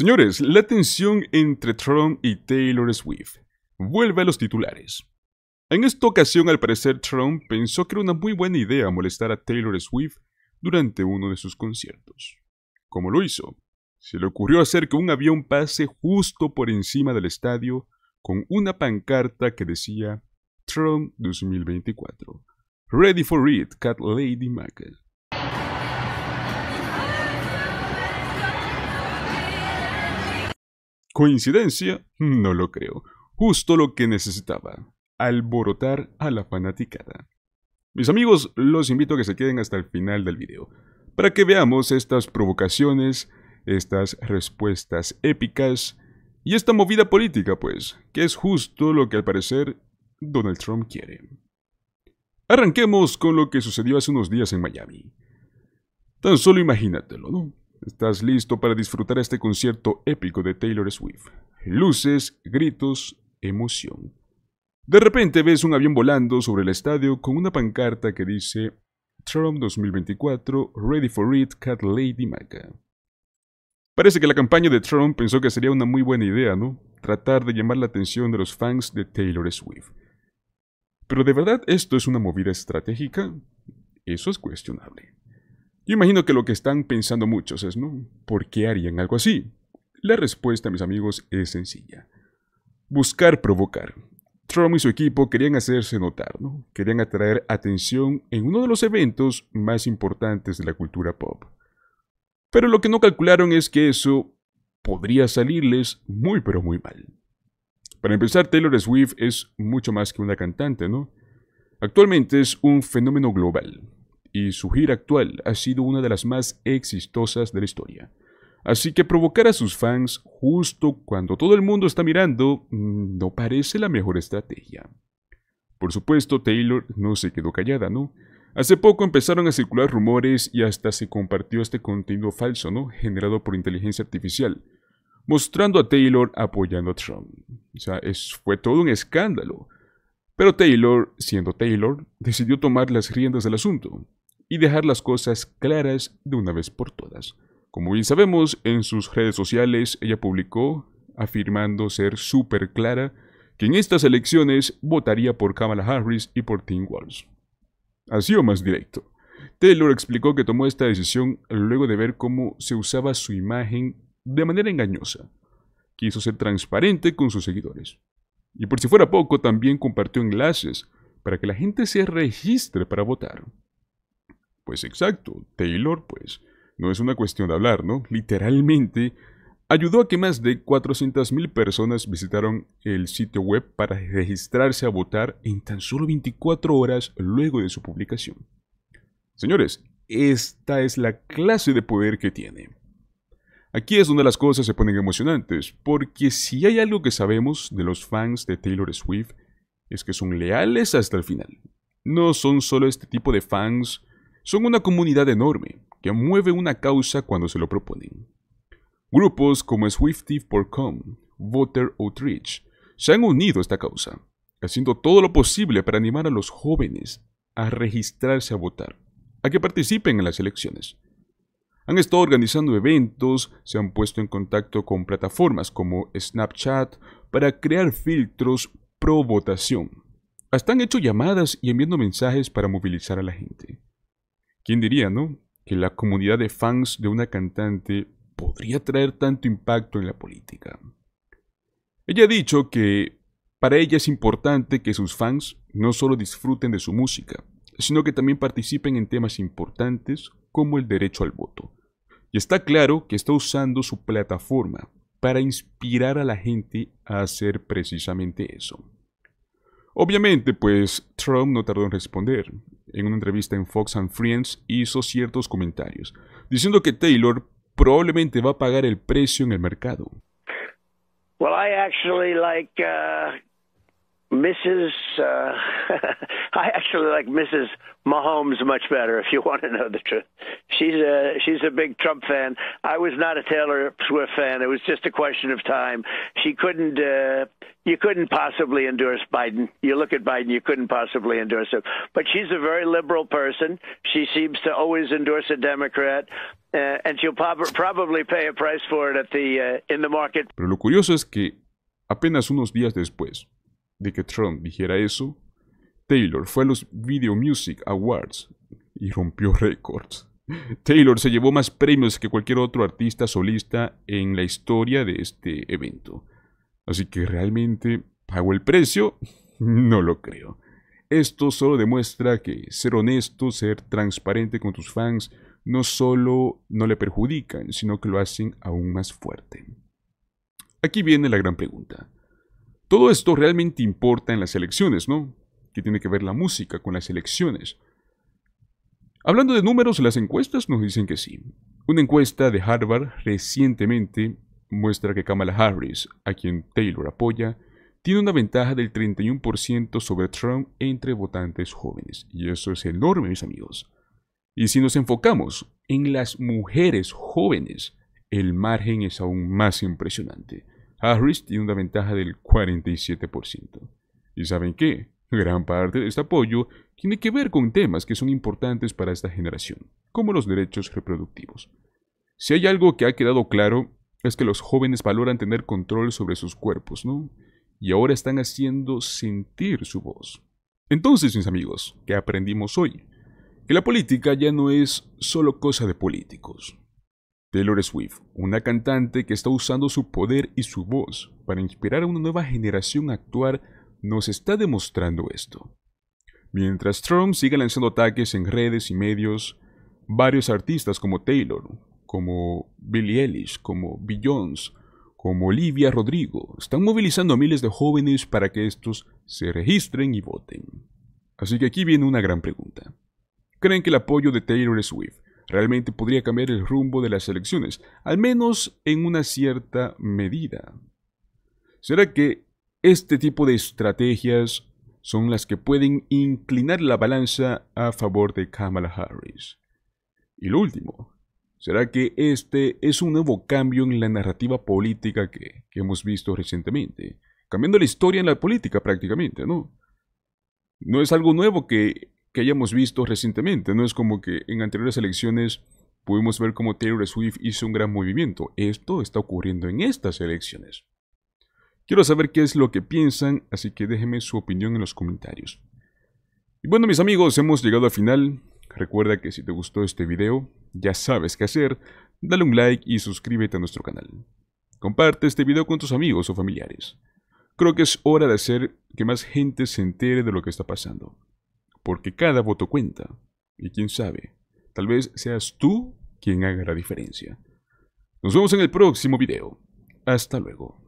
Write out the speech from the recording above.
Señores, la tensión entre Trump y Taylor Swift vuelve a los titulares. En esta ocasión, al parecer, Trump pensó que era una muy buena idea molestar a Taylor Swift durante uno de sus conciertos. Como lo hizo, se le ocurrió hacer que un avión pase justo por encima del estadio con una pancarta que decía Trump 2024. Ready for it, Cat Lady Mac. ¿Coincidencia? No lo creo. Justo lo que necesitaba. Alborotar a la fanaticada. Mis amigos, los invito a que se queden hasta el final del video, para que veamos estas provocaciones, estas respuestas épicas y esta movida política, pues, que es justo lo que al parecer Donald Trump quiere. Arranquemos con lo que sucedió hace unos días en Miami. Tan solo imagínatelo, ¿no? ¿Estás listo para disfrutar este concierto épico de Taylor Swift? Luces, gritos, emoción. De repente ves un avión volando sobre el estadio con una pancarta que dice Trump 2024, Ready for It, Cat Lady Maca. Parece que la campaña de Trump pensó que sería una muy buena idea, ¿no? Tratar de llamar la atención de los fans de Taylor Swift. Pero de verdad esto es una movida estratégica? Eso es cuestionable. Yo imagino que lo que están pensando muchos es, ¿no? ¿Por qué harían algo así? La respuesta, mis amigos, es sencilla. Buscar provocar. Trump y su equipo querían hacerse notar, ¿no? Querían atraer atención en uno de los eventos más importantes de la cultura pop. Pero lo que no calcularon es que eso podría salirles muy pero muy mal. Para empezar, Taylor Swift es mucho más que una cantante, ¿no? Actualmente es un fenómeno global su gira actual ha sido una de las más exitosas de la historia. Así que provocar a sus fans justo cuando todo el mundo está mirando mm, no parece la mejor estrategia. Por supuesto, Taylor no se quedó callada, ¿no? Hace poco empezaron a circular rumores y hasta se compartió este contenido falso, ¿no? Generado por inteligencia artificial, mostrando a Taylor apoyando a Trump. O sea, es, fue todo un escándalo. Pero Taylor, siendo Taylor, decidió tomar las riendas del asunto y dejar las cosas claras de una vez por todas. Como bien sabemos, en sus redes sociales ella publicó, afirmando ser súper clara, que en estas elecciones votaría por Kamala Harris y por Tim Walz. Así o más directo. Taylor explicó que tomó esta decisión luego de ver cómo se usaba su imagen de manera engañosa. Quiso ser transparente con sus seguidores. Y por si fuera poco, también compartió enlaces para que la gente se registre para votar. Pues exacto, Taylor, pues no es una cuestión de hablar, ¿no? Literalmente ayudó a que más de 400.000 personas visitaron el sitio web para registrarse a votar en tan solo 24 horas luego de su publicación. Señores, esta es la clase de poder que tiene. Aquí es donde las cosas se ponen emocionantes, porque si hay algo que sabemos de los fans de Taylor Swift es que son leales hasta el final. No son solo este tipo de fans son una comunidad enorme que mueve una causa cuando se lo proponen. Grupos como Swifty4Com, Voter Outreach, se han unido a esta causa, haciendo todo lo posible para animar a los jóvenes a registrarse a votar, a que participen en las elecciones. Han estado organizando eventos, se han puesto en contacto con plataformas como Snapchat para crear filtros pro votación. Hasta han hecho llamadas y enviando mensajes para movilizar a la gente. ¿Quién diría, no? Que la comunidad de fans de una cantante podría traer tanto impacto en la política. Ella ha dicho que para ella es importante que sus fans no solo disfruten de su música, sino que también participen en temas importantes como el derecho al voto. Y está claro que está usando su plataforma para inspirar a la gente a hacer precisamente eso. Obviamente, pues Trump no tardó en responder, en una entrevista en Fox and Friends hizo ciertos comentarios, diciendo que Taylor probablemente va a pagar el precio en el mercado. Well, I actually like uh, Mrs. Uh, I actually like Mrs. Mahomes much better. If you want to know the truth, she's a she's a big Trump fan. I was not a Taylor Swift fan. It was just a question of time. She couldn't. Uh, you couldn't possibly endorse Biden. You look at Biden. You couldn't possibly endorse him. But she's a very liberal person. She seems to always endorse a Democrat. Uh, and she'll probably pay a price for it at the, uh, in the market. Pero lo curioso es que apenas unos días después, de que Trump dijera eso, Taylor fue a los Video Music Awards y rompió récords. Taylor se llevó más premios que cualquier otro artista solista en la historia de este evento. Así que realmente pagó el precio, no lo creo. Esto solo demuestra que ser honesto, ser transparente con tus fans, no solo no le perjudican, sino que lo hacen aún más fuerte. Aquí viene la gran pregunta. Todo esto realmente importa en las elecciones, ¿no? Que tiene que ver la música con las elecciones. Hablando de números, las encuestas nos dicen que sí. Una encuesta de Harvard recientemente muestra que Kamala Harris, a quien Taylor apoya, tiene una ventaja del 31% sobre Trump entre votantes jóvenes. Y eso es enorme, mis amigos. Y si nos enfocamos en las mujeres jóvenes, el margen es aún más impresionante. Harris tiene una ventaja del 47%. ¿Y saben qué? Gran parte de este apoyo tiene que ver con temas que son importantes para esta generación, como los derechos reproductivos. Si hay algo que ha quedado claro, es que los jóvenes valoran tener control sobre sus cuerpos, ¿no? Y ahora están haciendo sentir su voz. Entonces, mis amigos, ¿qué aprendimos hoy? Que la política ya no es solo cosa de políticos, Taylor Swift, una cantante que está usando su poder y su voz para inspirar a una nueva generación a actuar, nos está demostrando esto. Mientras Trump sigue lanzando ataques en redes y medios, varios artistas como Taylor, como Billie Eilish, como Beyoncé, como Olivia Rodrigo, están movilizando a miles de jóvenes para que estos se registren y voten. Así que aquí viene una gran pregunta. ¿Creen que el apoyo de Taylor Swift realmente podría cambiar el rumbo de las elecciones, al menos en una cierta medida. ¿Será que este tipo de estrategias son las que pueden inclinar la balanza a favor de Kamala Harris? Y lo último, ¿será que este es un nuevo cambio en la narrativa política que, que hemos visto recientemente? Cambiando la historia en la política prácticamente, ¿no? No es algo nuevo que hayamos visto recientemente. No es como que en anteriores elecciones pudimos ver cómo Taylor Swift hizo un gran movimiento. Esto está ocurriendo en estas elecciones. Quiero saber qué es lo que piensan, así que déjenme su opinión en los comentarios. Y bueno mis amigos, hemos llegado al final. Recuerda que si te gustó este video, ya sabes qué hacer, dale un like y suscríbete a nuestro canal. Comparte este video con tus amigos o familiares. Creo que es hora de hacer que más gente se entere de lo que está pasando porque cada voto cuenta. Y quién sabe, tal vez seas tú quien haga la diferencia. Nos vemos en el próximo video. Hasta luego.